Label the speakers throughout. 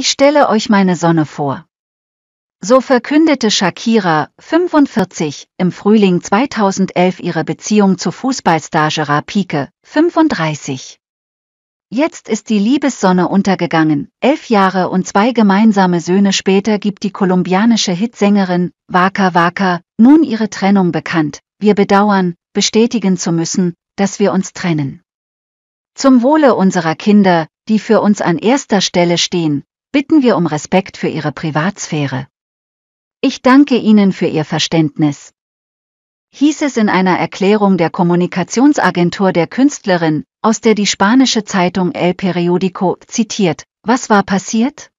Speaker 1: Ich stelle euch meine Sonne vor. So verkündete Shakira, 45, im Frühling 2011 ihre Beziehung zu Fußballstar Gerard Pique, 35. Jetzt ist die Liebessonne untergegangen. Elf Jahre und zwei gemeinsame Söhne später gibt die kolumbianische Hitsängerin Waka Waka nun ihre Trennung bekannt. Wir bedauern, bestätigen zu müssen, dass wir uns trennen. Zum Wohle unserer Kinder, die für uns an erster Stelle stehen, bitten wir um Respekt für Ihre Privatsphäre. Ich danke Ihnen für Ihr Verständnis. Hieß es in einer Erklärung der Kommunikationsagentur der Künstlerin, aus der die spanische Zeitung El Periodico zitiert, was war passiert?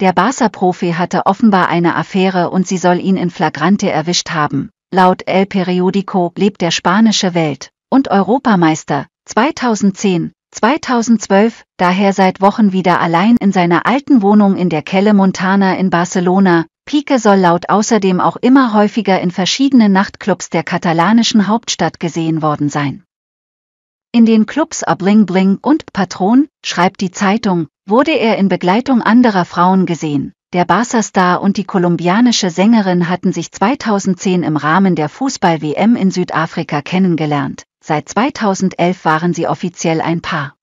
Speaker 1: Der Barca-Profi hatte offenbar eine Affäre und sie soll ihn in Flagrante erwischt haben. Laut El Periodico lebt der spanische Welt- und Europameister 2010 2012 daher seit Wochen wieder allein in seiner alten Wohnung in der Kelle Montana in Barcelona. Pique soll laut außerdem auch immer häufiger in verschiedenen Nachtclubs der katalanischen Hauptstadt gesehen worden sein. In den Clubs A Bling und Patron, schreibt die Zeitung, wurde er in Begleitung anderer Frauen gesehen. Der Barca-Star und die kolumbianische Sängerin hatten sich 2010 im Rahmen der Fußball-WM in Südafrika kennengelernt. Seit 2011 waren sie offiziell ein Paar.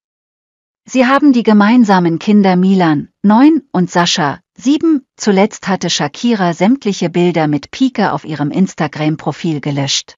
Speaker 1: Sie haben die gemeinsamen Kinder Milan, 9 und Sascha, 7. Zuletzt hatte Shakira sämtliche Bilder mit Pika auf ihrem Instagram-Profil gelöscht.